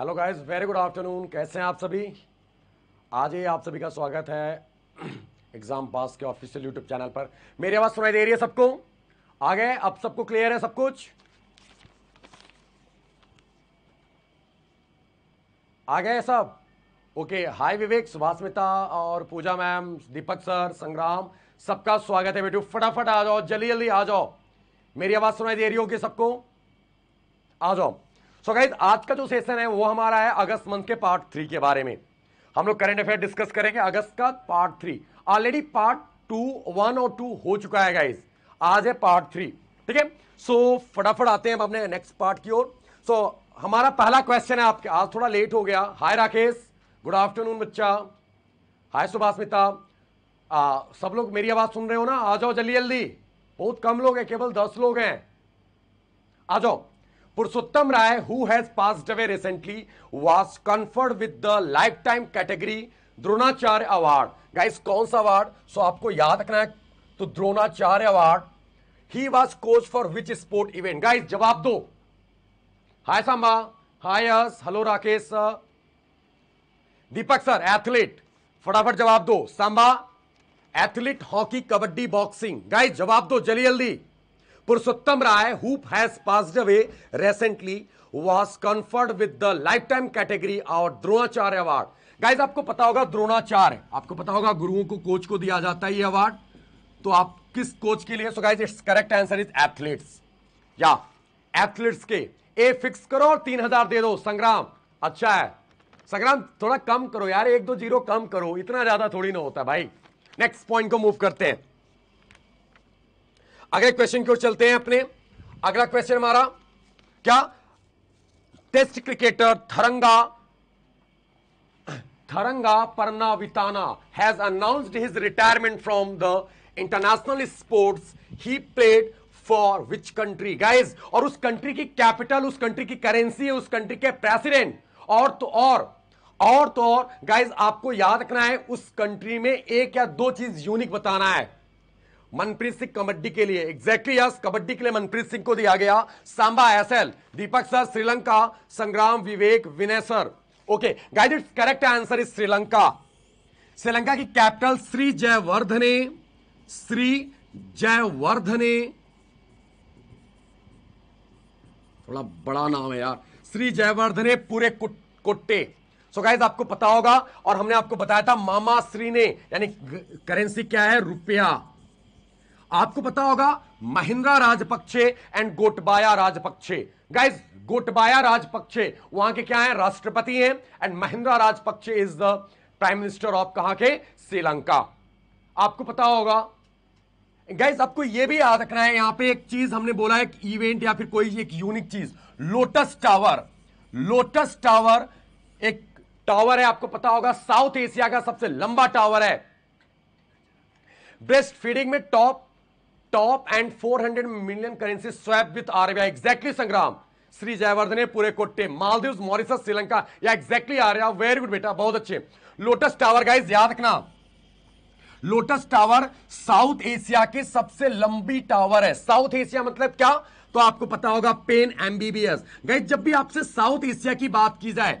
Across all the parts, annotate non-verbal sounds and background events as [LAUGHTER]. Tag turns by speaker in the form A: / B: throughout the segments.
A: Hello guys very good afternoon कैसे हैं आप सभी आज ये आप सभी का स्वागत है एग्ज़ाम [CLEARS THROAT] पास के ऑफिशियल यूट्यूब चैनल पर मेरी आवाज़ सुनाई दे रही है सबको आ गए अब सबको क्लियर है सब कुछ आ गए सब ओके हाय विवेक सुभाषमिता और पूजा मैम दीपक सर संग्राम सबका स्वागत है बेटू फटाफट आ जाओ जल्दी जल्दी आ जाओ मेरी आवाज़ सुनाई दे रही होगी सबको आ जाओ सो गाइज आज का जो सेशन है वो हमारा है अगस्त मंथ के पार्ट थ्री के बारे में हम लोग करंट अफेयर डिस्कस करेंगे अगस्त का part three already part two one और टू हो चुका है गाइज आज है पार्ट थ्री ठीक है सो फटाफट आते हैं हम अपने नेक्स्ट पार्ट की ओर सो so, हमारा पहला क्वेश्चन है आपके आज थोड़ा लेट हो गया हाय राकेश गुड आफ्टरनून बच्चा हाय सुभाषमिता सब लोग मेरी आवाज सुन रहे हो ना आ जाओ जल्दी जल्दी बहुत कम लोग हैं केवल दस लोग हैं आ जाओ Rai who has has away recently recently, conferred with the lifetime category Dronacharya award guys कौन सा अवार्ड सो आपको याद रखना है तो Dronacharya award he was coach for which sport event guys जवाब दो hi Samba hi yes hello Rakesh Deepak sir athlete फटाफट जवाब दो Samba athlete hockey kabaddi boxing guys जवाब दो जल्दी जल्दी Purushottam Rai who has has away रेसेंटली was conferred with the lifetime category और द्रोणाचार्य अवार्ड गाइज आपको पता होगा द्रोणाचार्य आपको पता होगा गुरुओं को कोच को दिया जाता है ये अवार्ड तो आप किस कोच के लिए so guys it's correct answer is athletes या एथलीट्स के ए फिक्स करो और तीन हजार दे दो संग्राम अच्छा है संग्राम थोड़ा कम करो यार एक दो जीरो कम करो इतना ज्यादा थोड़ी ना होता भाई नेक्स्ट पॉइंट को मूव करते हैं अगले क्वेश्चन की ओर चलते हैं अपने अगला क्वेश्चन हमारा क्या test cricketer Tharanga Tharanga Paranavitana has announced his retirement from the international sports he played for which country guys और उस कंट्री की कैपिटल उस कंट्री की करेंसी है उस कंट्री के प्रेसिडेंट और तो और और तो और गाइज आपको याद रखना है उस कंट्री में एक या दो चीज यूनिक बताना है मनप्रीत सिंह कबड्डी के लिए एग्जैक्टली यस कबड्डी के लिए मनप्रीत सिंह को दिया गया Samba SL Deepak sir Sri Lanka Sangram Vivek Vinay sir okay guys correct answer is Sri Lanka Sri Lanka की कैपिटल श्री जयवर्धने श्री जयवर्धने थोड़ा बड़ा नाम है यार श्री जयवर्धने पूरे कोट्टे सो so गाइज आपको पता होगा और हमने आपको बताया था मामा श्री ने यानी करेंसी क्या है रुपया आपको पता होगा महिंद्रा राजपक्षे एंड गोटबाया राजपक्षे गाइज गोटबाया राजपक्षे वहां के क्या है राष्ट्रपति हैं and Mahindra Rajapaksa is the prime minister of कहा के श्रीलंका आपको पता होगा गाइज आपको यह भी याद रखना है यहां पे एक चीज हमने बोला एक इवेंट या फिर कोई एक यूनिक चीज लोटस टावर लोटस टावर एक टावर है आपको पता होगा साउथ एशिया का सबसे लंबा टावर है ब्रेस्ट फीडिंग में top top and 400 million currency swap with RBI exactly Sangram Sri Jayewardene पूरे कोट्टे मालदीव मॉरिसस श्रीलंका या एग्जैक्टली रहा वेरी गुड बेटा बहुत अच्छे लोटस टावर गाइज याद रखना लोटस टावर साउथ एशिया के सबसे लंबी टावर है साउथ एशिया मतलब क्या तो आपको पता होगा पेन एमबीबीएस गाइज जब भी आपसे साउथ एशिया की बात की जाए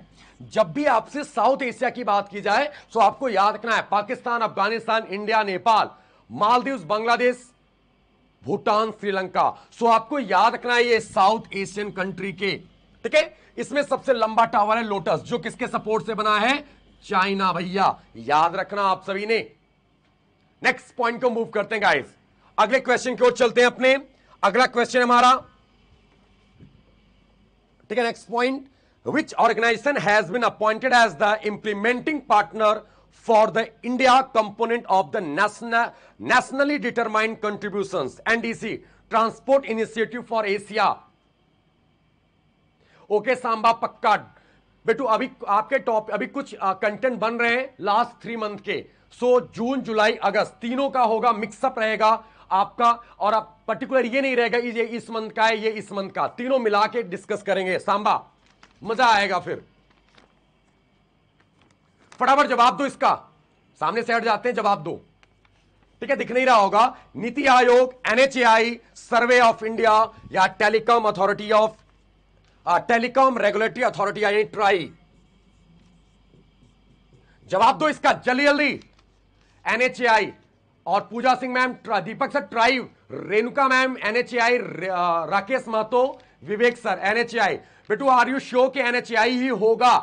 A: जब भी आपसे साउथ एशिया की बात की जाए तो आपको याद रखना है पाकिस्तान अफगानिस्तान इंडिया नेपाल मालदीव बांग्लादेश भूटान श्रीलंका सो आपको याद रखना है ये साउथ एशियन कंट्री के ठीक है इसमें सबसे लंबा टावर है लोटस जो किसके सपोर्ट से बना है चाइना भैया याद रखना आप सभी ने नेक्स्ट पॉइंट को मूव करते हैं गाइस अगले क्वेश्चन की ओर चलते हैं अपने अगला क्वेश्चन हमारा ठीक है next point which organization has been appointed as the implementing partner for the India component of the national, nationally determined contributions, NDC, Transport Initiative for Asia. Okay Samba पक्का बेटू अभी आपके टॉप अभी कुछ कंटेंट बन रहे हैं लास्ट थ्री मंथ के सो so, जून जुलाई अगस्त तीनों का होगा मिक्सअप रहेगा आपका और आप पर्टिकुलर ये नहीं रहेगा ये इस मंथ का है ये इस मंथ का तीनों मिला के डिस्कस करेंगे सांबा मजा आएगा फिर फटाफट जवाब दो इसका सामने से हट जाते हैं जवाब दो ठीक है दिख नहीं रहा होगा NITI Aayog NHAI survey of India या telecom authority of telecom regulatory authority यानी ट्राई जवाब दो इसका जल्दी जल्दी एनएचएआई और Pooja Singh ma'am Deepak sir TRAI Renuka ma'am NHAI Rakesh Mahato Vivek sir NHAI बेटू आर यू शो के एनएचएआई ही होगा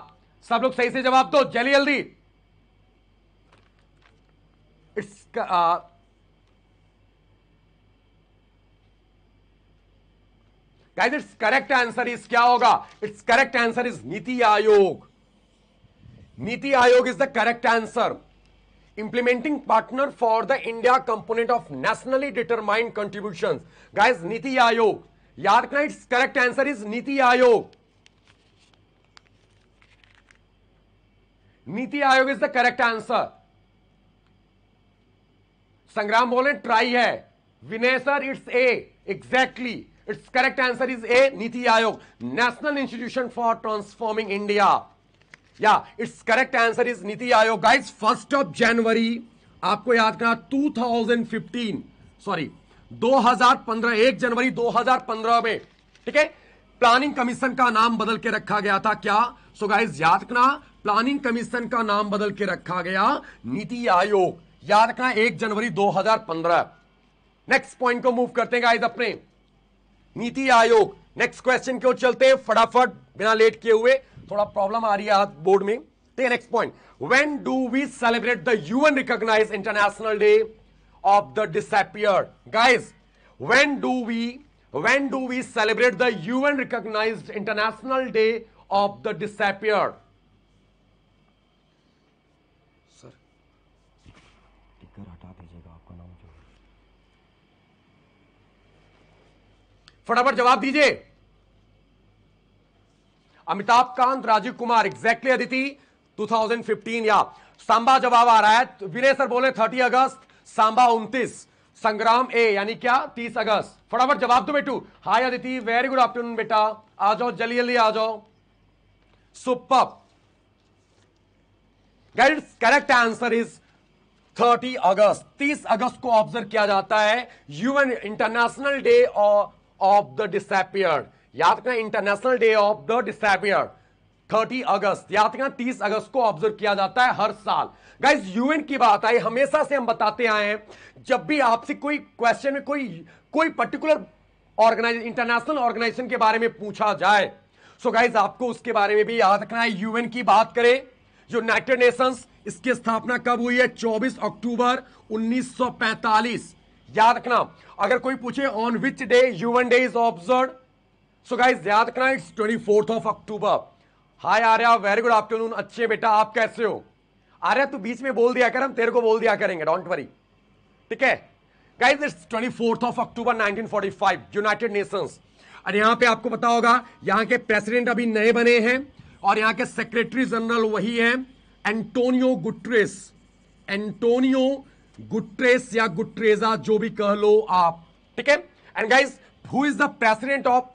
A: सब लोग सही से जवाब दो जल्दी जल्दी it's guys it's correct answer is क्या होगा it's correct answer is NITI Aayog NITI Aayog is the correct answer implementing partner for the India component of nationally determined contribution guys NITI Aayog याद रखना it's correct answer is NITI Aayog NITI Aayog is the correct answer संग्राम बोले TRAI है Vinay sir it's a exactly it's correct answer is a NITI Aayog national institution for transforming India या it's correct answer is NITI Aayog guys first of January आपको याद करना 2015 sorry 2015 एक जनवरी 2015 में ठीक है प्लानिंग कमीशन का नाम बदल के रखा गया था क्या सो so गाइस याद करना प्लानिंग कमीशन का नाम बदल के रखा गया नीति आयोग याद रखना एक जनवरी 2015 नेक्स्ट पॉइंट को मूव करते हैं अपने नीति आयोग नेक्स्ट क्वेश्चन क्यों चलते हैं फटाफट बिना लेट किए हुए थोड़ा प्रॉब्लम आ रही है आज बोर्ड में next point when do we celebrate the UN recognize international day of the disappear guys when do we when do we celebrate the UN recognized international day of the disappeared फटाफट जवाब दीजिए Amitabh Kant Rajeev Kumar exactly Aditi 2015 या सांबा जवाब आ रहा है तो विनय sir बोले 30 अगस्त सांबा 29 संग्राम ए यानी क्या 30 अगस्त फटाफट जवाब दो बेटू hi Aditi very good afternoon बेटा आ जाओ जल्दी जल्दी आ जाओ super guys correct answer is 30 अगस्त 30 अगस्त को ऑब्जर्व किया जाता है यूएन इंटरनेशनल डे और ऑफ द डिसपियर याद रखना international day of the disappear 30 अगस्त याद रखना 30 अगस्त को ऑब्जर्व किया जाता है हर साल गाइज यूएन की बात आई हमेशा से हम बताते आए हैं जब भी आपसे कोई क्वेश्चन में कोई कोई पर्टिकुलर ऑर्गेनाइज इंटरनेशनल ऑर्गेनाइजेशन के बारे में पूछा जाए सो so गाइज आपको उसके बारे में भी याद रखना है यूएन की बात करें यूनाइटेड नेशंस इसकी स्थापना कब हुई है 24 अक्टूबर 1945 याद रखना अगर कोई पूछे on which day UN day is observe so guys याद रखना it's twenty fourth of October hi Arya very good afternoon अच्छे बेटा आप कैसे हो आर्या तू बीच में बोल दिया कर हम तेरे को बोल दिया करेंगे डोंट वरी ठीक है guys it's twenty fourth of October nineteen forty five United Nations और यहां पे आपको पता होगा यहां के प्रेसिडेंट अभी नए बने हैं और यहां के सेक्रेटरी जनरल वही है एंटोनियो गुट्रेस एंटोनियो गुट्रेस या गुट्रेजा जो भी कह लो आप ठीक है and guys who is the president of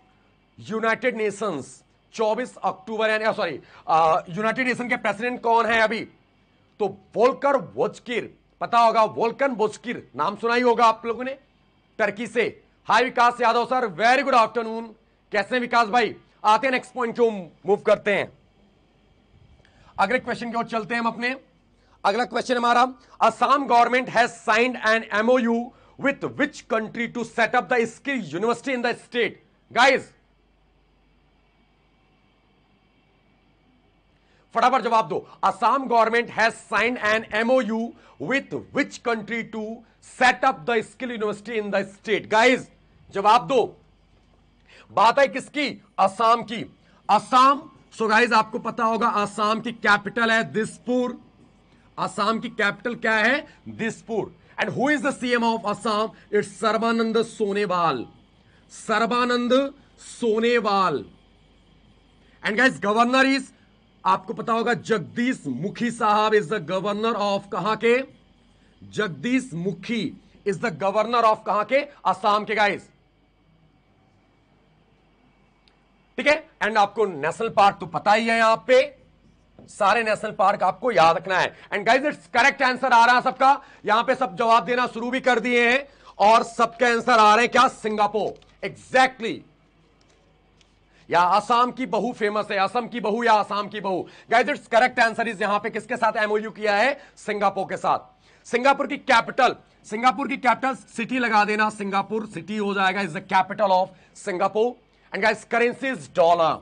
A: United Nations 24 अक्टूबर यानी सॉरी यूनाइटेड नेशन के प्रेसिडेंट कौन है अभी तो वोल्कर वोचकिर पता होगा वोल्कन वोचकिर नाम सुना ही होगा आप लोगों ने टर्की से hi Vikas Yadav sir very good afternoon कैसे विकास भाई आते हैं नेक्स्ट पॉइंट को मूव करते हैं अगले क्वेश्चन की ओर चलते हैं हम अपने अगला क्वेश्चन हमारा Assam government has signed an MoU with which country to set up the skill university in the state guys फटाफट जवाब दो Assam government has signed an MoU with which country to set up the skill university in the state guys जवाब दो बात है किसकी असम की असम सो guys आपको पता होगा असम की कैपिटल है दिसपुर असम की कैपिटल क्या है Dispur and who is the CM of Assam it's Sarbananda Sonowal Sarbananda Sonowal and guys governor is आपको पता होगा जगदीश मुखी साहब इज द गवर्नर ऑफ कहां के जगदीश मुखी इज द गवर्नर ऑफ कहा के असम के गाइस ठीक है एंड आपको नेशनल पार्क तो पता ही है यहां पे सारे नेशनल पार्क आपको याद रखना है and guys it's correct answer आ रहा है सबका यहां पे सब जवाब देना शुरू भी कर दिए हैं और सबके आंसर आ रहे हैं क्या सिंगापुर एग्जैक्टली या आसाम की बहू फेमस है असम की बहू या आसाम की Bihu guys it's correct answer is यहां पे किसके साथ एमओयू किया है सिंगापुर के साथ सिंगापुर की कैपिटल सिंगापुर की कैपिटल सिटी लगा देना सिंगापुर सिटी हो जाएगा is the capital of Singapore and guys currency is dollar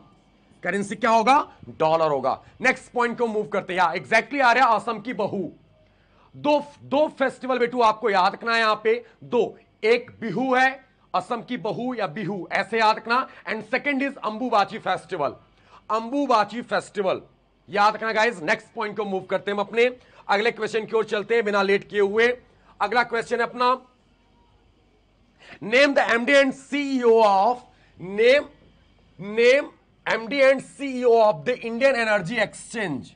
A: currency क्या होगा डॉलर होगा नेक्स्ट पॉइंट को मूव करते हैं एग्जैक्टली हाँ, आ रहा है असम की बहू दो दो फेस्टिवल बेटू आपको याद रखना है यहां पे दो एक बिहू है असम की बहू या बिहू ऐसे याद रखना and second is Ambubachi festival Ambubachi festival याद रखना गाइज नेक्स्ट पॉइंट को मूव करते हैं हम अपने अगले क्वेश्चन की ओर चलते हैं बिना लेट किए हुए अगला क्वेश्चन है अपना name the MD and CEO of name name MD and CEO of the Indian energy exchange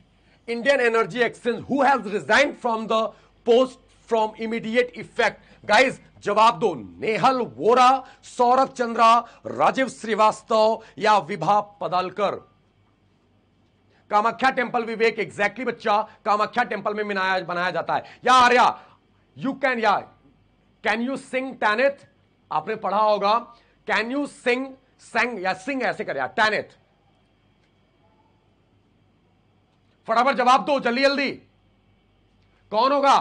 A: Indian energy exchange who has resign from the post from immediate effect Guys, जवाब दो नेहल वोरा सौरभ चंद्रा राजीव श्रीवास्तव या Vibha Padalkar Kamakhya temple Vivek exactly exactly बच्चा Kamakhya temple में मनाया बनाया जाता है yeah Arya you can yeah can you sing टैनेथ आपने पढ़ा होगा कैन यू सिंग सेंग या सिंग ऐसे कर या टैनेथ फटाफट जवाब दो जल्दी जल्दी कौन होगा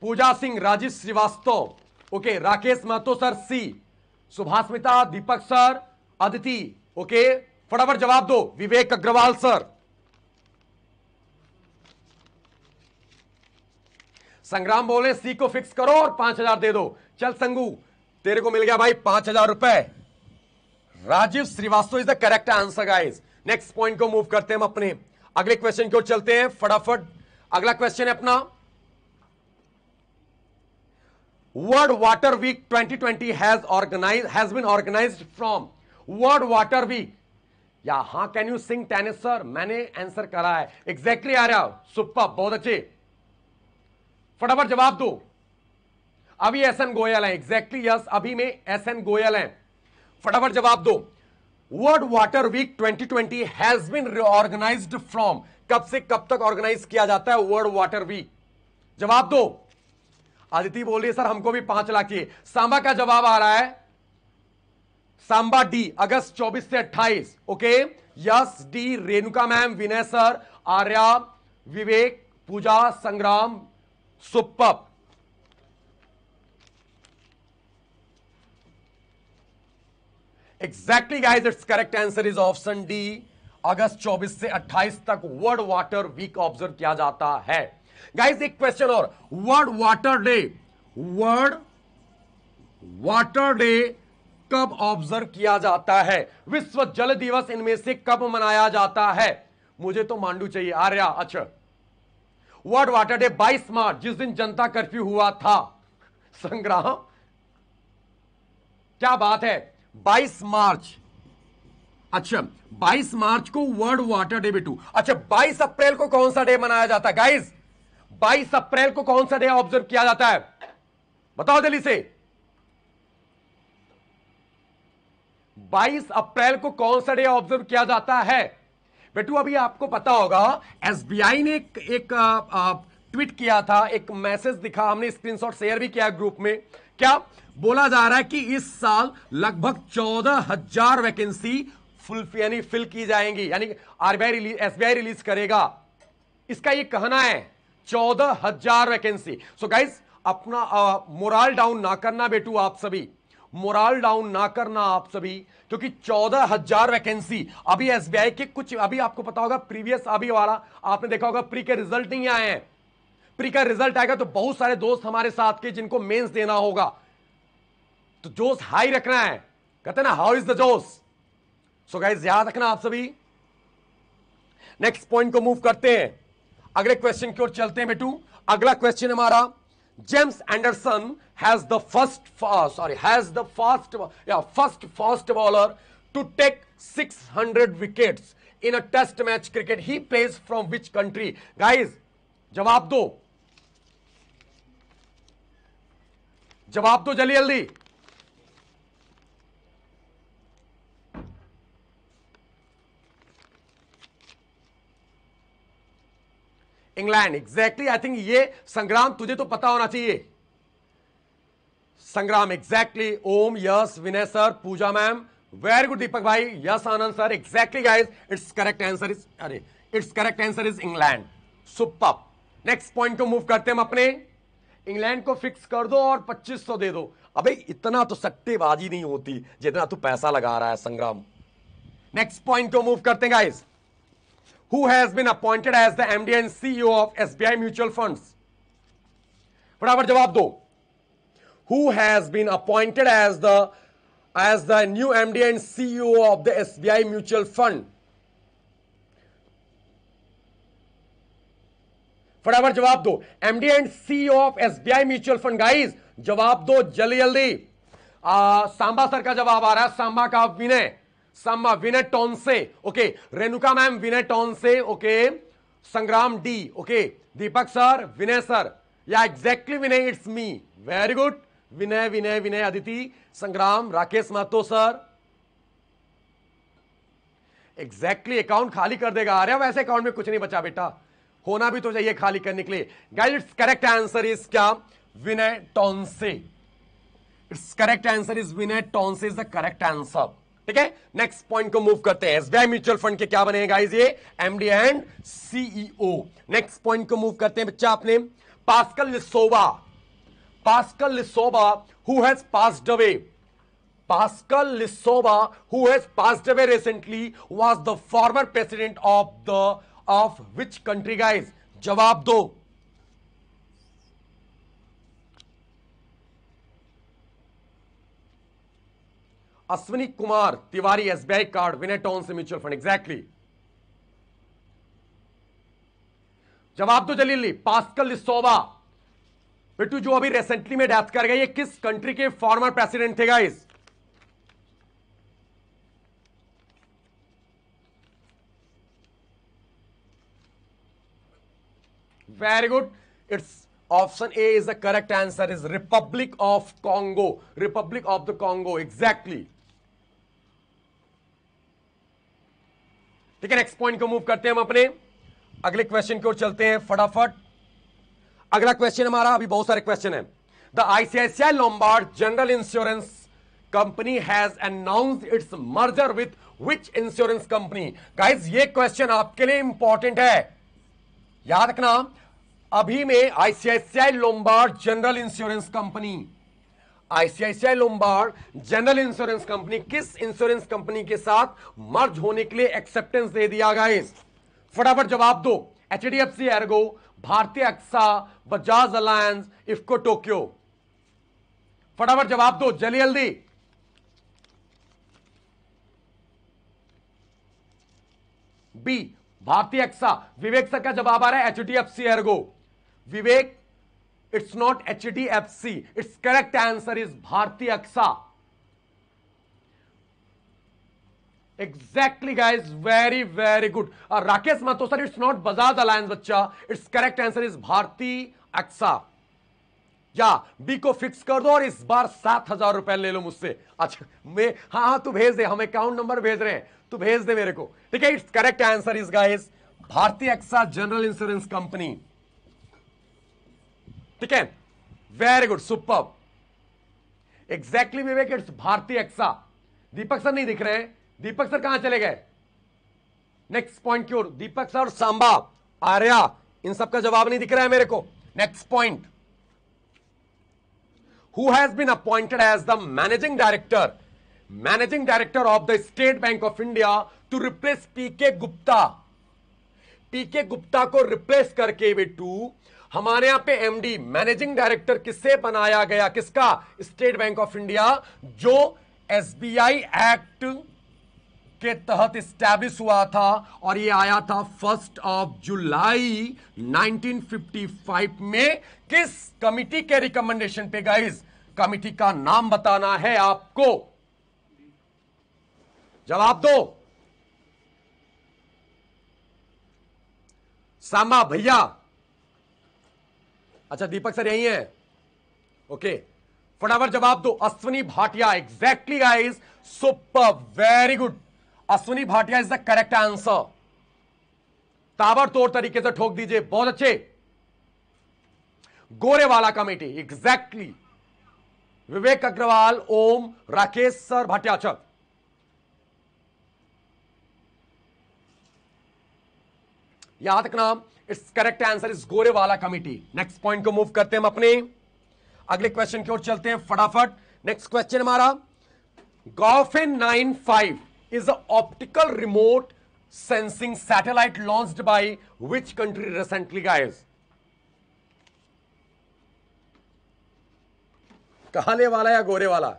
A: Pooja Singh Rajesh Srivastava okay Rakesh Mahato sir C Subhashmita Deepak sir Aditi okay फटाफट जवाब दो विवेक अग्रवाल सर संग्राम बोले सी को फिक्स करो और पांच हजार दे दो चल संगू तेरे को मिल गया भाई पांच हजार रुपए Rajeev Srivastava is the correct answer guys next point को मूव करते हैं हम अपने अगले क्वेश्चन की ओर चलते हैं फटाफट अगला क्वेश्चन है अपना world water week 2020 has organize has been organized from world water week yeah हा can you sing tennis sir मैंने आंसर करा है एग्जैक्टली आ रहा सुपा बहुत अच्छे फटाफट जवाब दो अभी एस एन गोयल है एग्जैक्टली यस अभी में एस एन गोयल है फटाफट जवाब दो world water week 2020 has been reorganized from कब से कब तक ऑर्गेनाइज किया जाता है वर्ल्ड वाटर वीक जवाब दो आदिति बोल रही है सर हमको भी पांच लाख चाहिए सांबा का जवाब आ रहा है सांबा डी अगस्त 24 से 28 okay yes D Renuka ma'am Vinay sir Arya Vivek Pooja Sangram super exactly guys it's correct answer is option D अगस्त 24 से 28 तक वर्ल्ड वाटर वीक ऑब्जर्व किया जाता है गाइज एक क्वेश्चन और world water day world water day कब ऑब्जर्व किया जाता है विश्व जल दिवस इनमें से कब मनाया जाता है मुझे तो मांडू चाहिए आर्या अच्छा वर्ल्ड वाटर डे 22 मार्च जिस दिन जनता कर्फ्यू हुआ था संग्राम क्या बात है 22 मार्च अच्छा 22 मार्च को वर्ल्ड वाटर डे बिटू अच्छा 22 अप्रैल को कौन सा डे मनाया जाता है गाइस 22 अप्रैल को कौन सा डे ऑब्जर्व किया जाता है बताओ जल्दी से 22 अप्रैल को कौन सा डे ऑब्जर्व किया जाता है बेटू अभी आपको पता होगा एसबीआई ने एक, एक आ, आ, ट्वीट किया था एक मैसेज दिखा हमने स्क्रीनशॉट शेयर भी किया ग्रुप में क्या बोला जा रहा है कि इस साल लगभग चौदह हजार वैकेंसी फुल यानी फिल की जाएंगी यानी आरबीआई रिलीज एसबीआई रिलीज करेगा इसका ये कहना है चौदह हजार वैकेंसी सो गाइज अपना मोराल डाउन ना करना बेटू आप सभी मोराल डाउन ना करना आप सभी क्योंकि चौदह हजार वैकेंसी अभी एसबीआई के कुछ अभी आपको पता होगा प्रीवियस अभी वाला आपने देखा होगा प्री के रिजल्ट नहीं आए हैं प्री का रिजल्ट आएगा तो बहुत सारे दोस्त हमारे साथ के जिनको मेंस देना होगा तो जोश हाई रखना है कहते ना हाउ इज द जोश सो गाइज याद रखना आप सभी नेक्स्ट पॉइंट को मूव करते हैं अगले क्वेश्चन की ओर चलते हैं बेटू अगला क्वेश्चन हमारा James Anderson has the first sorry has the fast या first fast bowler to take 600 wickets in a test match cricket he plays from which country guys जवाब दो जवाब दो जल्दी जल्दी इंग्लैंड एग्जैक्टली आई थिंक ये संग्राम तुझे तो पता होना चाहिए Sangram exactly Om yes Vinay sir Pooja ma'am very good Deepak भाई yes Anand sir exactly guys it's correct answer is अरे it's correct answer is England super next point को मूव करते हैं हम अपने इंग्लैंड को फिक्स कर दो और 2500 दे दो अबे इतना तो सट्टेबाजी नहीं होती जितना तू पैसा लगा रहा है संग्राम नेक्स्ट पॉइंट को मूव करते हैं guys who has been appointed as the MD and CEO of SBI mutual funds बराबर जवाब दो who has been appointed as the as the new MD and CEO of the SBI mutual fund फटाफट जवाब दो MD and CEO of SBI mutual fund guys जवाब दो जल्दी जल्दी सांबा सर का जवाब आ रहा है सांबा का विनय सांबा विनय से ओके रेणुका मैम विनय से okay Sangram D okay Deepak sir Vinay sir yeah exactly Vinay it's me very good Vinay Vinay Vinay Aditi Sangram Rakesh Mahato sir exactly exactly account खाली कर देगा अरे वैसे अकाउंट में कुछ नहीं बचा बेटा होना भी तो चाहिए खाली करने के लिए guys it's correct answer is क्या Vinay Tonse it's correct answer is Vinay Tonse is the correct answer ठीक है नेक्स्ट पॉइंट को मूव करते हैं एसबीआई म्यूचुअल फंड के क्या बने गाइज ये MD and CEO next point को मूव करते हैं बच्चा आपने Pascal Lissouba Pascal Lissouba who has passed away Pascal Lissouba who has passed away recently was the former president of the of which country guys जवाब दो Ashwini Kumar Tiwari SBI card टॉन से mutual fund exactly जवाब दो जलीली पास्कल लिसोवा बिट्टू जो अभी recently में death कर गए ये किस कंट्री के फॉर्मर प्रेसिडेंट थे guys very good it's option A is the correct answer is Republic of Congo Republic of the Congo exactly ठीक है नेक्स्ट पॉइंट को मूव करते हैं हम अपने अगले क्वेश्चन की ओर चलते हैं फटाफट अगला क्वेश्चन हमारा अभी बहुत सारे क्वेश्चन है the ICICI Lombard general insurance company has announce its merger with which insurance company guys ये क्वेश्चन आपके लिए इंपॉर्टेंट है याद रखना अभी में ICICI Lombard general insurance company ICICI Lombard general insurance company किस इंश्योरेंस कंपनी के साथ मर्ज होने के लिए एक्सेप्टेंस दे दिया गया फटाफट जवाब दो एच डी एफ सी एर्गो भारतीय अक्सा बजाज अलायंस इफको टोक्यो फटाफट जवाब दो जल्दी जल्दी बी भारतीय अक्सा विवेक सर का जवाब आ रहा है H D F C Ergo Vivek it's not H D F C it's correct answer is Bharti AXA exactly guys very very good और राकेश मतो sir it's not Bajaj Allianz बच्चा it's correct answer is Bharti AXA या बी को फिक्स कर दो और इस बार सात हजार रुपए ले लो मुझसे अच्छा मैं हाँ हाँ तू भेज दे हम अकाउंट नंबर भेज रहे हैं तू भेज दे मेरे को ठीक है it's correct answer is guys Bharti AXA general insurance company ठीक है very good super exactly Vivek it's Bharti AXA Deepak sir नहीं दिख रहे दीपक सर कहां चले गए नेक्स्ट पॉइंट क्यों दीपक सर सांबा आर्या इन सब का जवाब नहीं दिख रहा है मेरे को next point who has been appointed as the managing director managing director of the State Bank of India to replace P K Gupta P K Gupta को रिप्लेस करके वे टू हमारे यहां पे एमडी मैनेजिंग डायरेक्टर किससे बनाया गया किसका स्टेट बैंक ऑफ इंडिया जो एसबीआई एक्ट के तहत स्टैब्लिश हुआ था और ये आया था फर्स्ट ऑफ जुलाई 1955 में किस कमिटी के रिकमेंडेशन पे गाइज कमिटी का नाम बताना है आपको जवाब दो सामा भैया अच्छा दीपक सर यही है ओके फटाफट जवाब दो Ashwini Bhatia exactly guys super very good Ashwini Bhatia is the correct answer ताबड़तोड़ तरीके से ठोक दीजिए बहुत अच्छे Gorewala committee exactly Vivek Agarwal Om Rakesh sir Bhatia अच्छा याद तक नाम it's correct answer is Gorewala committee next point को मूव करते हैं हम अपने अगले क्वेश्चन की ओर चलते हैं फटाफट नेक्स्ट क्वेश्चन हमारा Gaofen nine five is a optical remote sensing satellite launch by which country recently guys कहा वाला या Gorewala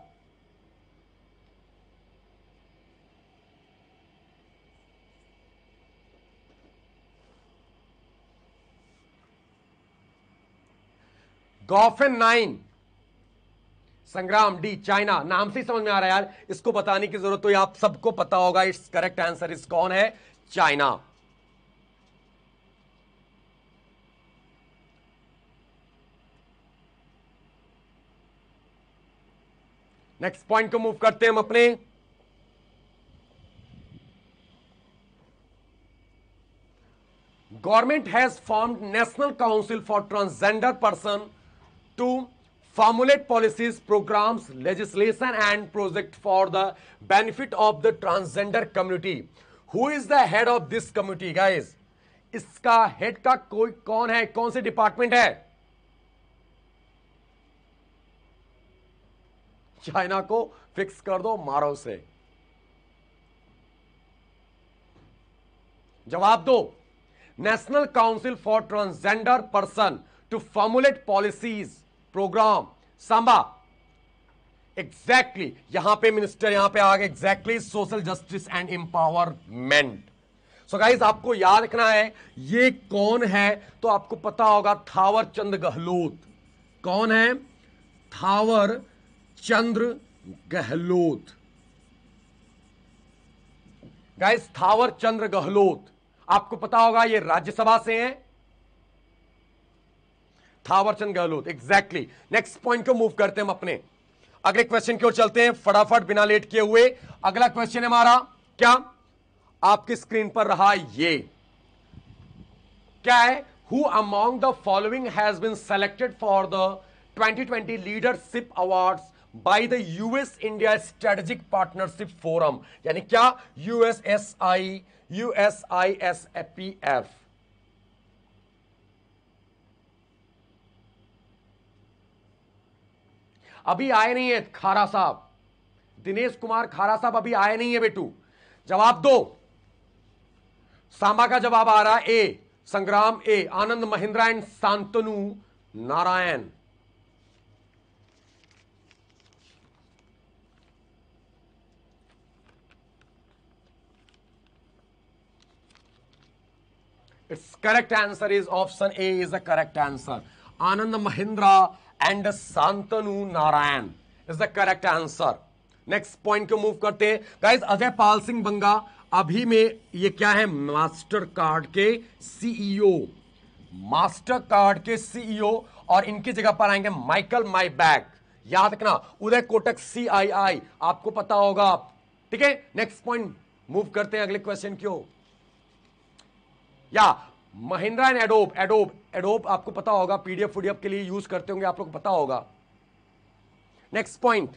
A: Gaofen nine Sangram डी चाइना नाम से समझ में आ रहा है यार इसको बताने की जरूरत तो आप सबको पता होगा इट्स करेक्ट आंसर इस कौन है चाइना नेक्स्ट पॉइंट को मूव करते हैं हम अपने government has formed national council for transgender person to formulate policies, programs, legislation and project for the benefit of the transgender community. Who is the head of this committee, guys? इसका head का कोई कौन है कौन से department है China को fix कर दो मारो से जवाब दो national council for transgender person to formulate policies program Samba exactly exactly, यहां पे मिनिस्टर यहां पे आ गए exactly social justice and empowerment so guys आपको याद रखना है ये कौन है तो आपको पता होगा थावर चंद्र गहलोत कौन है थावर चंद्र गहलोत गाइस थावर चंद्र गहलोत आपको पता होगा ये राज्यसभा से हैं Thawarchand Gehlot exactly next point को मूव करते हैं हम अपने अगले क्वेश्चन की ओर चलते हैं फटाफट बिना लेट किए हुए अगला क्वेश्चन है हमारा क्या आपकी स्क्रीन पर रहा ये क्या है who among the following has bin selected for the 2020 leadership awards by the US India strategic partnership forum यानी क्या यूएसएसआई यूएसआईएसएपीएफ अभी आए नहीं है खारा साहब दिनेश कुमार खारा साहब अभी आए नहीं है बेटू जवाब दो सांबा का जवाब आ रहा है A Sangram A Anand Mahindra and Shantanu Narayen it's correct answer is option A is a correct answer Anand Mahindra and Santanu Narayan is the correct answer. Next point को मूव करते हैं अजय पाल सिंह बंगा अभी में ये क्या है मास्टर कार्ड के सीईओ मास्टर कार्ड के सीईओ e और इनकी जगह पर आएंगे माइकल माई बैग याद रखना उदय कोटक सीआईआई आपको पता होगा आप ठीक है नेक्स्ट पॉइंट मूव करते हैं अगले क्वेश्चन क्यों या Mahindra and Adobe Adobe Adobe आपको पता होगा पीडीएफ वीडीएफ के लिए यूज करते होंगे आप लोग पता होगा नेक्स्ट पॉइंट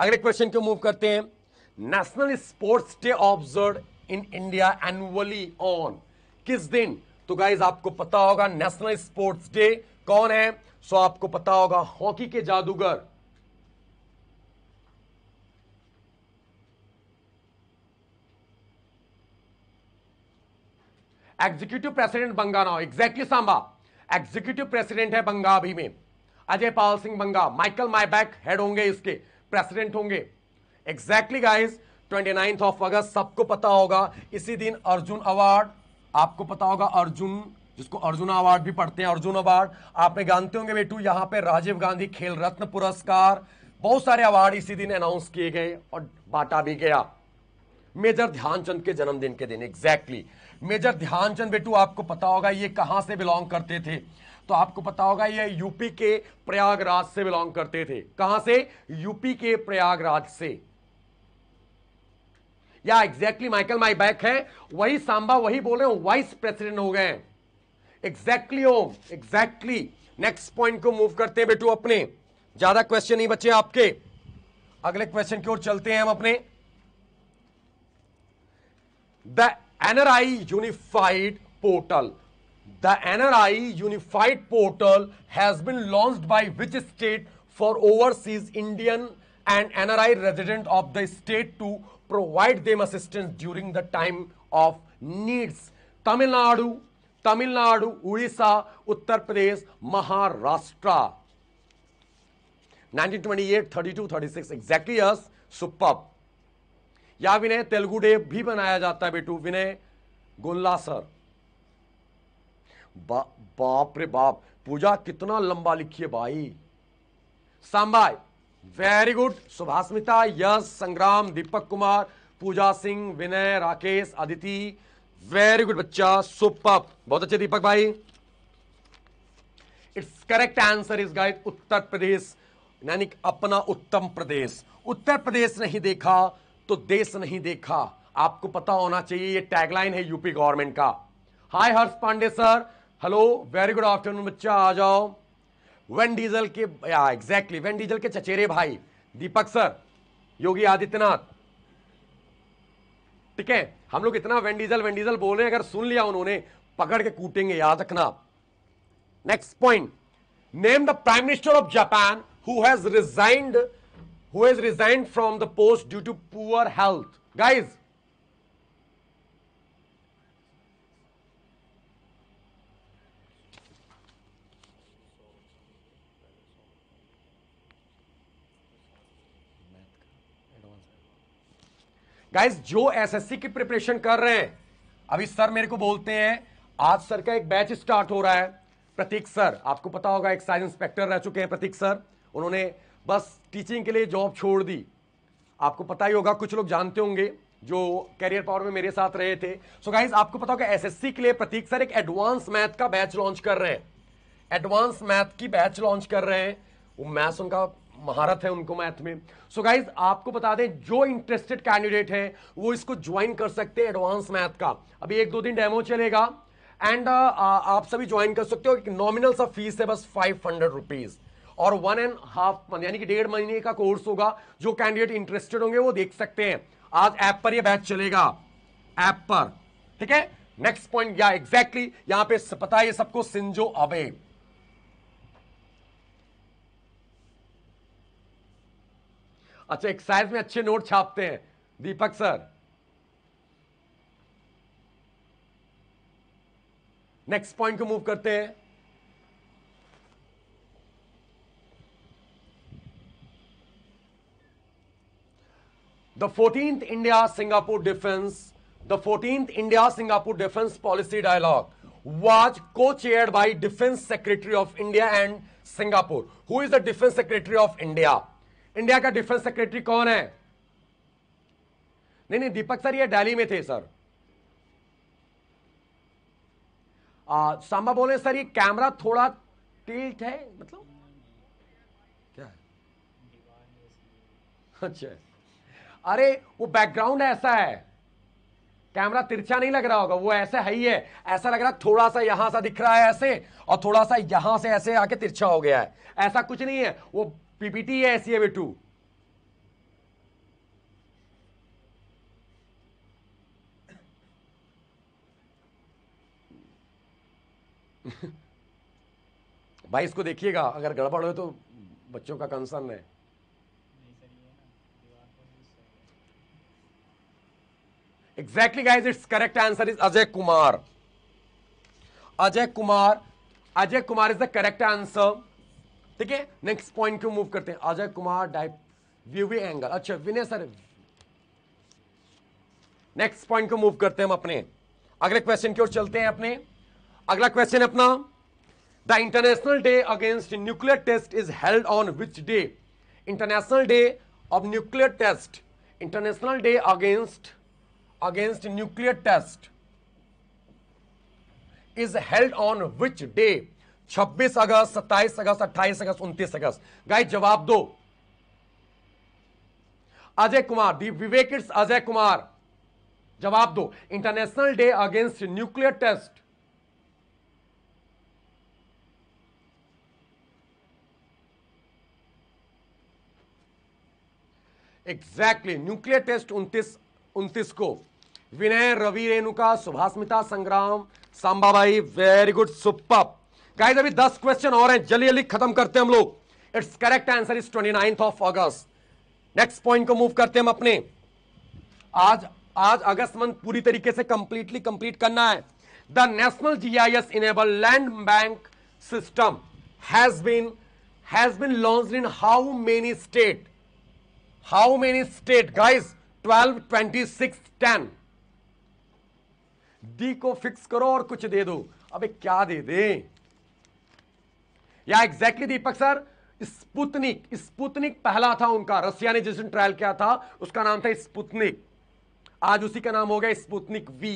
A: अगले क्वेश्चन को मूव करते हैं national sports day observe in India annually on किस दिन तो गाइज आपको पता होगा नेशनल स्पोर्ट्स डे कौन है सो आपको पता होगा हॉकी के जादूगर एग्जीक्यूटिव प्रेसिडेंट बंगा ना एग्जैक्टली सांबा एग्जीक्यूटिव प्रेसिडेंट है बंगा अभी में Ajay Pal Singh Banga Michael Miebach head होंगे इसके प्रेसिडेंट होंगे एग्जैक्टली गाइस 29th ऑफ अगस्त सबको पता होगा इसी दिन अर्जुन अवार्ड आपको पता होगा अर्जुन जिसको अर्जुन अवार्ड भी पढ़ते हैं अर्जुन अवार्ड आप में जानते होंगे बेटू यहाँ पे राजीव गांधी खेल रत्न पुरस्कार बहुत सारे अवार्ड इसी दिन अनाउंस किए गए और बांटा भी गया मेजर ध्यानचंद के जन्मदिन के दिन एग्जैक्टली exactly. मेजर ध्यानचंद बेटू आपको पता होगा ये कहां से बिलोंग करते थे तो आपको पता होगा ये यूपी के प्रयागराज से बिलोंग करते थे कहां से यूपी के प्रयागराज से या एग्जैक्टली माइकल माई बैक है वही सांबा वही बोल रहे हो वाइस प्रेसिडेंट हो गए exactly Om exactly next point को मूव करते हैं बेटू अपने ज्यादा क्वेश्चन नहीं बचे आपके अगले क्वेश्चन की ओर चलते हैं हम अपने the NRI Unified Portal. The NRI Unified Portal has been launched by which state for overseas Indian and NRI resident of the state to provide them assistance during the time of needs. Tamil Nadu, Tamil Nadu, Odisha, Uttar Pradesh, Maharashtra. 1928, 32, 36, exactly as superb. या विनय Telugu day भी मनाया जाता है बेटू विनय gola sir बा, बाप रे बाप पूजा कितना लंबा लिखी है भाई सांबाई very good Subhashmita Yash Sangram Deepak Kumar Pooja Singh Vinay Rakesh Aditi very good बच्चा सुपर बहुत अच्छे दीपक भाई it's correct answer is guys Uttar Pradesh यानी अपना उत्तम प्रदेश उत्तर प्रदेश नहीं देखा तो देश नहीं देखा आपको पता होना चाहिए ये टैगलाइन है यूपी गवर्नमेंट का hi Harsh Pandey sir hello very good afternoon बच्चा आ जाओ वेन डीजल के एग्जैक्टली वेन डीजल के चचेरे भाई दीपक सर योगी आदित्यनाथ ठीक है हम लोग इतना वेन डीजल वेन डीजल बोल रहे हैं अगर सुन लिया उन्होंने पकड़ के कूटेंगे याद रखना next point name the prime minister of Japan who has resigned who has resigned from the post due to poor health. Guys, guys जो एसएससी की प्रिपरेशन कर रहे हैं अभी सर मेरे को बोलते हैं आज सर का एक बैच स्टार्ट हो रहा है प्रतीक सर आपको पता होगा एक्साइज इंस्पेक्टर रह चुके हैं प्रतीक सर उन्होंने बस टीचिंग के लिए जॉब छोड़ दी आपको पता ही होगा कुछ लोग जानते होंगे जो कैरियर पावर में मेरे साथ रहे थे सो so गाइज आपको पता होगा एसएससी के लिए प्रतीक सर एक एडवांस मैथ का बैच लॉन्च कर रहे हैं एडवांस मैथ की बैच लॉन्च कर रहे हैं वो मैथ्स उनका महारत है उनको मैथ में सो so गाइज आपको बता दें जो इंटरेस्टेड कैंडिडेट है वो इसको ज्वाइन कर सकते हैं एडवांस मैथ का अभी एक दो दिन डेमो चलेगा एंड uh, uh, आप सभी ज्वाइन कर सकते हो एक नॉमिनल सा फीस है बस फाइव हंड्रेड रुपीज़ और वन एंड हाफ मंथ यानी कि डेढ़ महीने का कोर्स होगा जो कैंडिडेट इंटरेस्टेड होंगे वो देख सकते हैं आज ऐप पर ये बैच चलेगा ऐप पर ठीक है नेक्स्ट पॉइंट या एग्जैक्टली यहां पे पता है सबको सिंजो अबे अच्छा एक्साइज में अच्छे नोट छापते हैं दीपक सर नेक्स्ट पॉइंट को मूव करते हैं the fourteenth India Singapore defence the fourteenth India Singapore defence policy dialogue was co chair by defence secretary of India and Singapore who is the defence secretary of India India का defence secretary कौन है नहीं नहीं दीपक sir ये daily में थे sir Samba बोले sir ये कैमरा थोड़ा टिल्ट है मतलब क्या है अच्छा अरे वो बैकग्राउंड ऐसा है कैमरा तिरछा नहीं लग रहा होगा वो ऐसा है ही है ऐसा लग रहा है थोड़ा सा यहां सा दिख रहा है ऐसे और थोड़ा सा यहां से ऐसे आके तिरछा हो गया है ऐसा कुछ नहीं है वो पीपीटी है ऐसी है [LAUGHS] भाई इसको देखिएगा अगर गड़बड़ हो तो बच्चों का कंसर्न है Exactly, guys, its correct answer is Ajay Kumar. Ajay Kumar. Ajay Kumar is the correct answer. ठीक है नेक्स्ट पॉइंट को मूव करते हैं अजय कुमार डाइप व्यूवी एंगल अच्छा विनय सर नेक्स्ट पॉइंट को मूव करते हैं हम अपने अगले क्वेश्चन की ओर चलते हैं अपने अगला क्वेश्चन अपना the international day against nuclear test is held on which day international day of nuclear test international day against against nuclear test is held on which day 26 August 27 August 28 August 29 August guys जवाब दो अजय कुमार दी विवेक अजय कुमार जवाब दो international day against nuclear test exactly nuclear test 29 29 को Vinay Ravi Renuka Subhashmita Sangram Sambabai very good super guys अभी दस question और हैं जल्दी जल्दी खत्म करते हैं हम लोग it's correct answer is twenty ninth of August next point को मूव करते हैं हम अपने आज आज अगस्त मंथ पूरी तरीके से कंप्लीटली कंप्लीट करना है the national GIS enable land bank system has been has been launch in how many state how many state guys twelve twenty six 10 डी को फिक्स करो और कुछ दे दो अबे क्या दे दे या exactly Deepak sir Sputnik Sputnik पहला था उनका रसिया ने जिस दिन ट्रायल किया था उसका नाम था स्पुतनिक आज उसी का नाम हो गया स्पुतनिक वी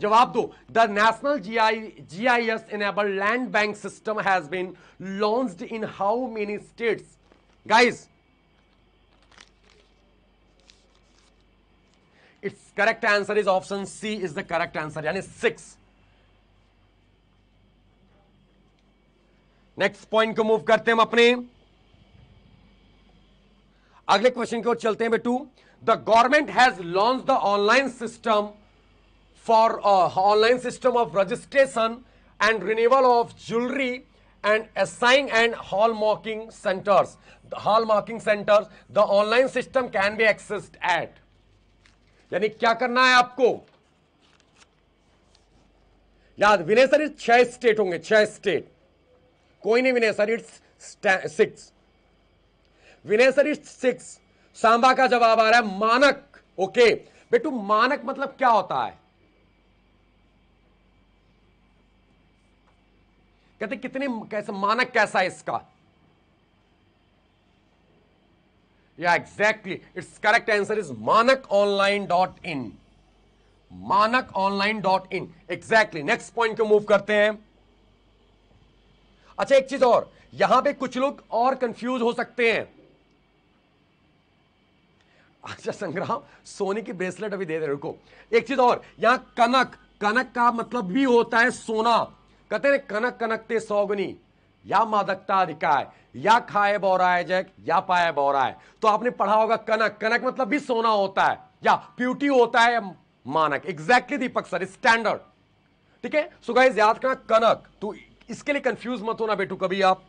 A: जवाब दो the national G G I I S enable land bank system has been launch in how many states guys it's correct answer is option C is the correct answer यानी six next point को move करते हैं हम अपने अगले question की ओर चलते हैं बेटू the government has launch the online system for online system of registration and renewal of jewellery and and and hall hallmarking centres hallmarking centres the online system can be accessed at यानी क्या करना है आपको याद विनय sir छह state होंगे छह state कोई नहीं Vinay sir it's six Vinay sir it six Samba का जवाब आ रहा है मानक ओके बेटू मानक मतलब क्या होता है कहते कितने कैसे मानक कैसा है इसका it's correct answer is Manak online dot in Manak online dot in exactly next point को मूव करते हैं अच्छा एक चीज और यहां पे कुछ लोग और कंफ्यूज हो सकते हैं अच्छा संग्राम सोने की ब्रेसलेट अभी दे दे रुको एक चीज और यहां कनक कनक का मतलब भी होता है सोना कहते हैं कनक कनकते सौगनी या मादकता अधिकार या खाए है जैक या पाए है तो आपने पढ़ा होगा कनक कनक मतलब भी सोना होता है या प्यूटी होता है मानक एग्जैक्टली दीपक सर स्टैंडर्ड ठीक है सो गाइस याद करना कनक तो इसके लिए कंफ्यूज मत होना बेटू कभी आप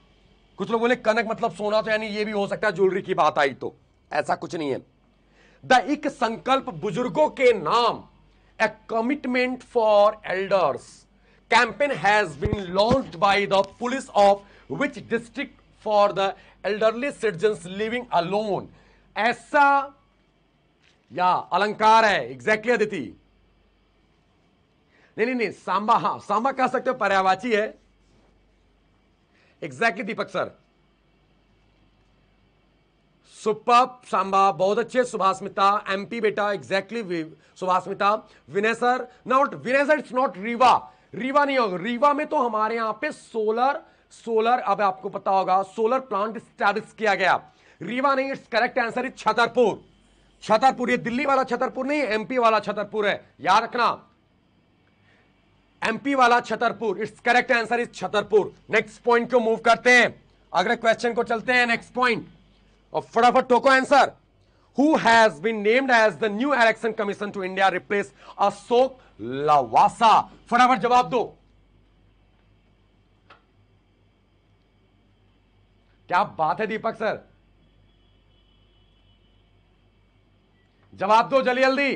A: कुछ लोग बोले कनक मतलब सोना तो यानी ये भी हो सकता है ज्वेलरी की बात आई तो ऐसा कुछ नहीं है द एक संकल्प बुजुर्गों के नाम a commitment for elders campaign has been launch by the police of which district for the elderly citizens living alone ऐसा या अलंकार है एग्जैक्टली exactly अदिति नहीं नहीं नहीं सांबा हां सांबा कह सकते हो पर्यावाची है exactly exactly Deepak sir super Samba बहुत अच्छे सुभाषमिता एमपी बेटा exactly Subhashmita Vinay sir not Vinay sir it's not Rewa Rewa नहीं होगा रीवा में तो हमारे यहां पे सोलर सोलर अब आपको पता होगा सोलर प्लांट स्टैब्लिश किया गया रीवा नहीं it's correct answer is Chhatarpur Chhatarpur ये दिल्ली वाला छतरपुर नहीं एमपी वाला छतरपुर है याद रखना एमपी वाला Chhatarpur it's correct answer is Chhatarpur next point को मूव करते हैं अगले क्वेश्चन को चलते हैं नेक्स्ट पॉइंट और फटाफट टोको answer who has been named as the new election commission to India replace Ashok Lavasa फटाफट जवाब दो क्या बात है दीपक सर जवाब दो जल्दी जल्दी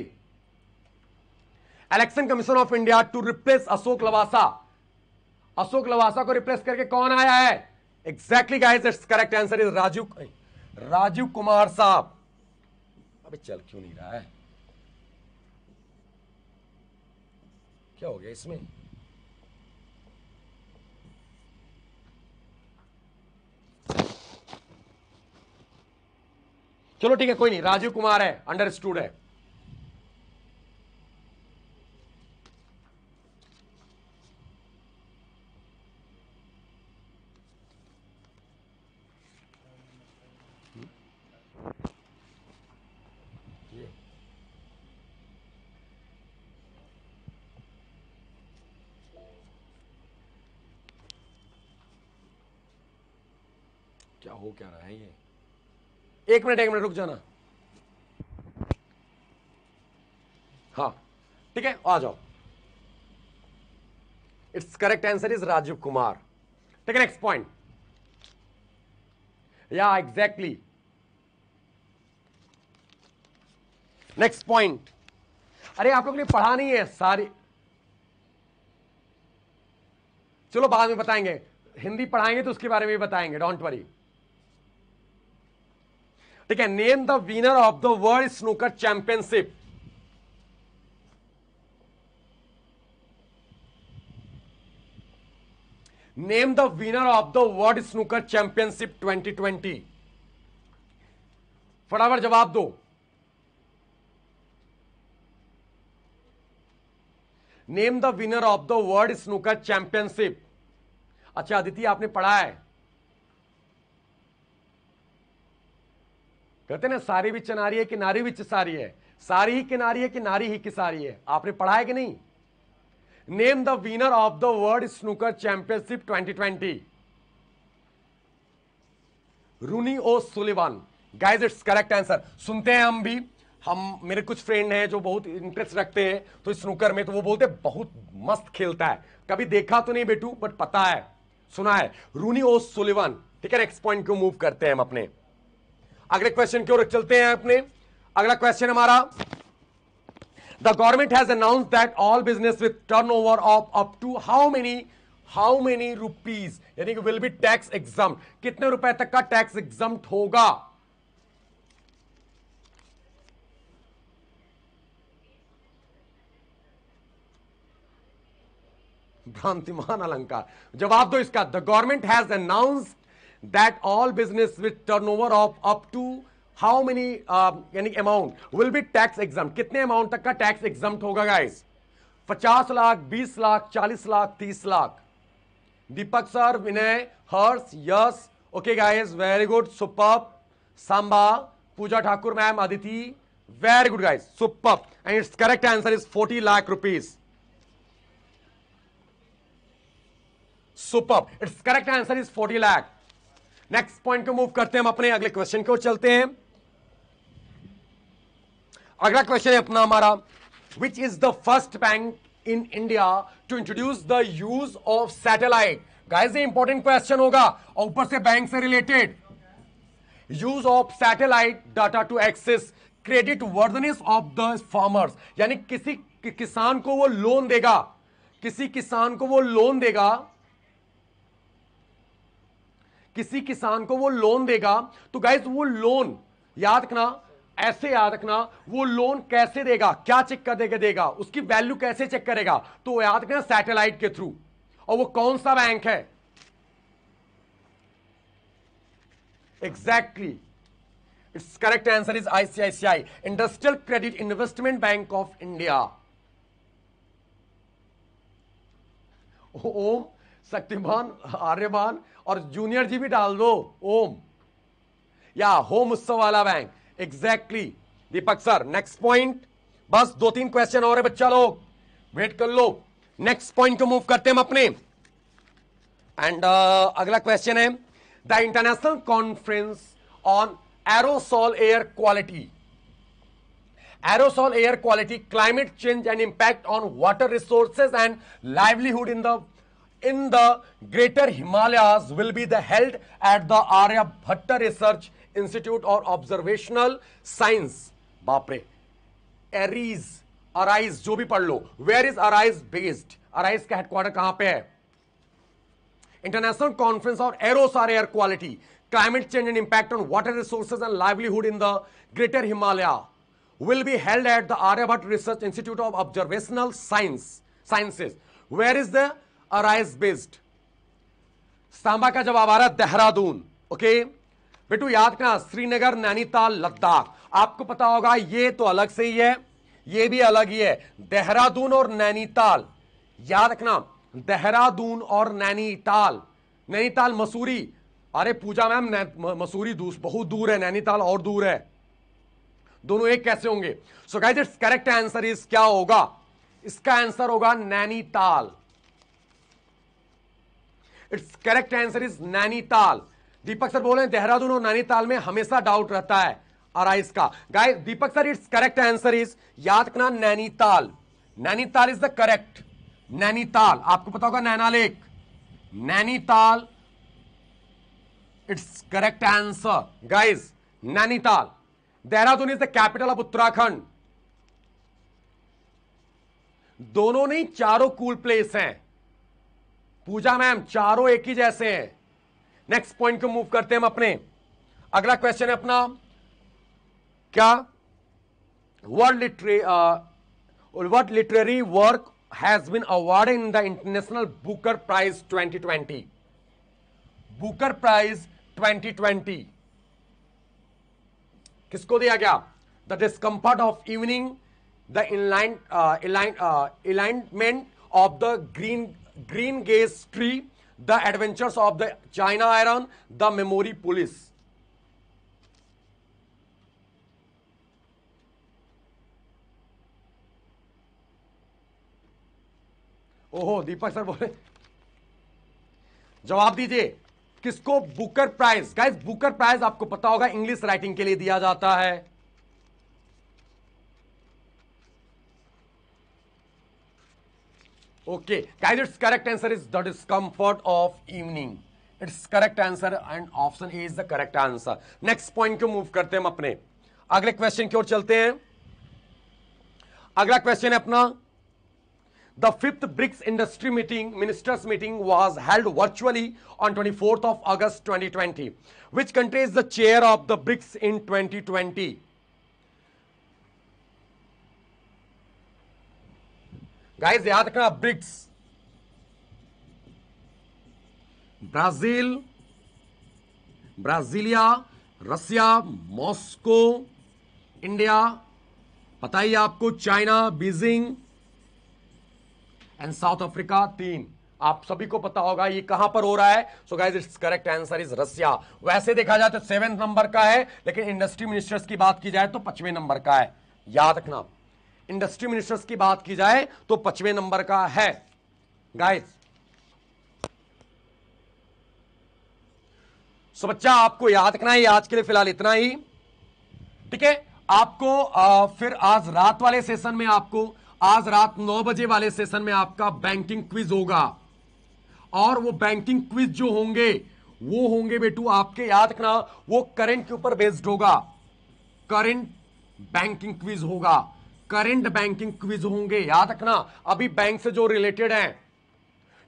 A: election commission of India to replace Ashok Lavasa Ashok Lavasa को रिप्लेस करके कौन आया है exactly guys it's correct answer is Raju Rajiv Kumar साहब अबे चल क्यों नहीं रहा है क्या हो गया इसमें चलो ठीक है कोई नहीं राजीव कुमार है अंडर स्टूड है क्या हो क्या रहा है ये एक मिनट एक मिनट रुक जाना हाँ ठीक है आ जाओ it's correct answer is Rajiv Kumar ठीक है नेक्स्ट पॉइंट या एग्जैक्टली नेक्स्ट पॉइंट अरे आप लोग ने पढ़ा नहीं है सारी चलो बाद में बताएंगे हिंदी पढ़ाएंगे तो उसके बारे में भी बताएंगे डोंट वरी ठीक है name the winner of the world snooker championship name the winner of the world snooker championship 2020 फटाफट जवाब दो name the winner of the world snooker championship अच्छा अदिति आपने पढ़ा है कहते ना सारी भी चनारी है कि नारी भी चसारी है सारी ही किनारी है कि नारी ही सारी है आपने पढ़ा है कि नहीं name the winner of the world snooker championship 2020 Ronnie O'Sullivan guys it's correct answer सुनते हैं हम भी हम मेरे कुछ फ्रेंड हैं जो बहुत इंटरेस्ट रखते हैं तो स्नूकर में तो वो बोलते बहुत मस्त खेलता है कभी देखा तो नहीं बेटू बट पता है सुना है रूनी ओ सुलिवान ठीक है नेक्स्ट पॉइंट क्यों मूव करते हैं हम अपने अगले क्वेश्चन की ओर चलते हैं अपने अगला क्वेश्चन हमारा the government has announce that all business with turn over of up to how many how many rupees यानी कि विल बी टैक्स एग्जाम कितने रुपए तक का टैक्स एग्जाम होगा भ्रांतिमान अलंकार जवाब दो इसका the government has announce that all business with turnover of up to how many यानी amount will be tax exempt कितने अमाउंट तक का टैक्स एग्जाम होगा guys 50 lakh 20 lakh 40 lakh 30 lakh Deepak sir Vinay Harsh yes okay guys very good super Samba Pooja Thakur ma'am Aditi very good guys super and it's correct answer is 40 lakh rupees super it's correct answer is 40 lakh next point को move करते हैं हम अपने अगले क्वेश्चन की ओर चलते हैं अगला क्वेश्चन है अपना हमारा which is the first bank in India to introduce the use of satellite guys ये इंपॉर्टेंट क्वेश्चन होगा और ऊपर से बैंक से related use of satellite data to access credit worthiness of the farmers यानी किसी किसान को वो लोन देगा किसी किसान को वो लोन देगा किसी किसान को वो लोन देगा तो गाइज वो लोन याद रखना ऐसे याद रखना वो लोन कैसे देगा क्या चेक कर देगा देगा उसकी वैल्यू कैसे चेक करेगा तो याद रखना सैटेलाइट के थ्रू और वो कौन सा बैंक है exactly it's correct answer is ICICI industrial credit investment bank of India Om Shaktiman Aryaman और जूनियर जी भी डाल दो ओम या होम उत्सव वाला bank exactly exactly. Deepak sir next point बस दो तीन क्वेश्चन और है बच्चा लोग वेट कर लो नेक्स्ट पॉइंट को मूव करते हम अपने एंड uh, अगला क्वेश्चन है the international conference on aerosol air quality aerosol air quality climate change and impact on water resources and livelihood in the in the greater Himalayas will be held at the Arya Bhatta Research Institute or Observational Science. Bapre. Arise. Arise. Jo bhi lo. Where is Arise based? Arise ka headquarter kaha International Conference on Aerosare Air Quality. Climate change and impact on water resources and livelihood in the greater Himalaya will be held at the Aryabhat Research Institute of Observational Science. Sciences. Where is the ARIES based Samba का जवाब आ रहा है Dehradun okay बेटू याद करना श्रीनगर नैनीताल लद्दाख आपको पता होगा ये तो अलग से ही है ये भी अलग ही है देहरादून और नैनीताल याद रखना देहरादून और नैनीताल नैनीताल मसूरी अरे पूजा मैम मसूरी दूस बहुत दूर है नैनीताल और दूर है दोनों एक कैसे होंगे so guys it's correct answer is क्या होगा इसका आंसर होगा Nainital it's correct answer is Nainital Deepak sir बोल रहे हैं देहरादून और नैनीताल में हमेशा डाउट रहता है अराइज का guy Deepak sir it's correct answer is याद करना Nainital Nainital is the correct Nainital आपको पता होगा Naina lake Nainital it's correct answer guys Nainital Dehradun is the capital of Uttarakhand दोनों नहीं चारों कूल प्लेस हैं पूजा मैम चारों एक ही जैसे हैं नेक्स्ट पॉइंट को मूव करते हैं हम अपने अगला क्वेश्चन है अपना क्या world literary world literary work has been awarded in the international Booker prize 2020 Booker prize 2020 किसको दिया गया the discomfort of evening the inline enlightenment of the green green gage tree the adventures of the China iron the memory police ओहो Deepak sir बोले जवाब दीजिए किसको Booker prize guys Booker prize आपको पता होगा इंग्लिश राइटिंग के लिए दिया जाता है okay guys it's correct answer is the discomfort of evening it's correct answer and option A is the correct answer next point को मूव करते हैं हम अपने अगले क्वेश्चन की ओर चलते हैं अगला क्वेश्चन है अपना the fifth BRICS industry meeting ministers meeting was held virtually on twenty fourth of August twenty twenty which country is the chair of the BRICS in twenty twenty guys याद रखना BRICS Brazil Brasilia Russia Moscow India पता ही आपको China Beijing and South Africa तीन आप सभी को पता होगा ये कहां पर हो रहा है so guys it's correct answer is Russia वैसे देखा जाए तो सेवेंथ नंबर का है लेकिन इंडस्ट्री मिनिस्टर्स की बात की जाए तो पचवें नंबर का है याद रखना इंडस्ट्री मिनिस्टर्स की बात की जाए तो पचवें नंबर का है गाइस सो बच्चा आपको याद रखना है आज के लिए फिलहाल इतना ही ठीक है आपको आ, फिर आज रात वाले सेशन में आपको आज रात नौ बजे वाले सेशन में आपका बैंकिंग क्विज होगा और वो बैंकिंग क्विज जो होंगे वो होंगे बेटू आपके याद रखना वो करंट के ऊपर बेस्ड होगा करंट बैंकिंग क्विज होगा करंट बैंकिंग क्विज होंगे याद रखना अभी बैंक से जो रिलेटेड है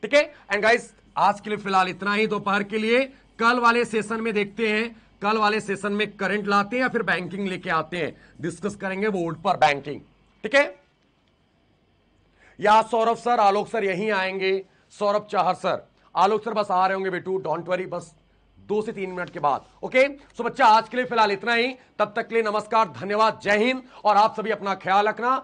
A: ठीक है एंड गाइस आज के लिए फिलहाल इतना ही दोपहर के लिए कल वाले सेशन में देखते हैं कल वाले सेशन में करंट लाते हैं या फिर बैंकिंग लेके आते हैं डिस्कस करेंगे बोर्ड पर बैंकिंग ठीक है या सौरभ सर आलोक सर यहीं आएंगे सौरभ चाहर सर आलोक सर बस आ रहे होंगे बेटू डोंट वरी बस दो से तीन मिनट के बाद ओके सो बच्चा आज के लिए फिलहाल इतना ही तब तक के लिए नमस्कार धन्यवाद जय हिंद और आप सभी अपना ख्याल रखना